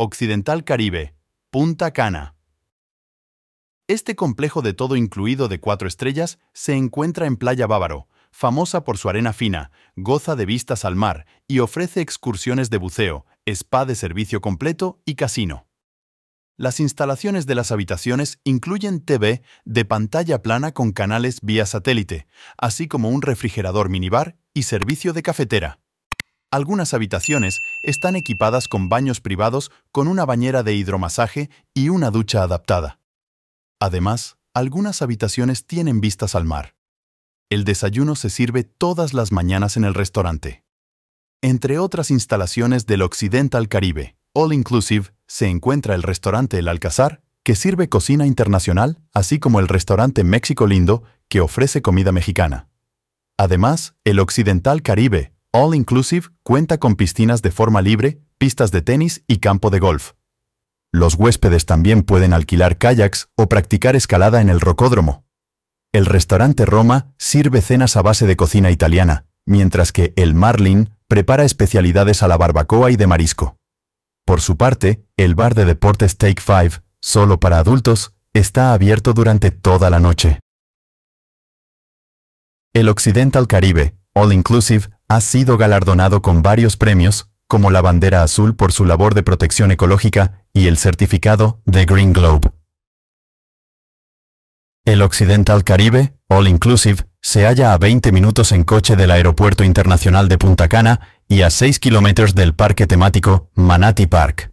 Occidental Caribe, Punta Cana. Este complejo de todo incluido de cuatro estrellas se encuentra en Playa Bávaro, famosa por su arena fina, goza de vistas al mar y ofrece excursiones de buceo, spa de servicio completo y casino. Las instalaciones de las habitaciones incluyen TV de pantalla plana con canales vía satélite, así como un refrigerador minibar y servicio de cafetera. Algunas habitaciones están equipadas con baños privados con una bañera de hidromasaje y una ducha adaptada. Además, algunas habitaciones tienen vistas al mar. El desayuno se sirve todas las mañanas en el restaurante. Entre otras instalaciones del Occidental Caribe, All Inclusive, se encuentra el restaurante El Alcázar, que sirve cocina internacional, así como el restaurante México Lindo, que ofrece comida mexicana. Además, el Occidental Caribe All Inclusive cuenta con piscinas de forma libre, pistas de tenis y campo de golf. Los huéspedes también pueden alquilar kayaks o practicar escalada en el rocódromo. El restaurante Roma sirve cenas a base de cocina italiana, mientras que el Marlin prepara especialidades a la barbacoa y de marisco. Por su parte, el bar de deportes Take Five, solo para adultos, está abierto durante toda la noche. El Occidental Caribe, All Inclusive, ha sido galardonado con varios premios, como la Bandera Azul por su labor de protección ecológica y el certificado de Green Globe. El Occidental Caribe, All Inclusive, se halla a 20 minutos en coche del Aeropuerto Internacional de Punta Cana y a 6 kilómetros del parque temático Manati Park.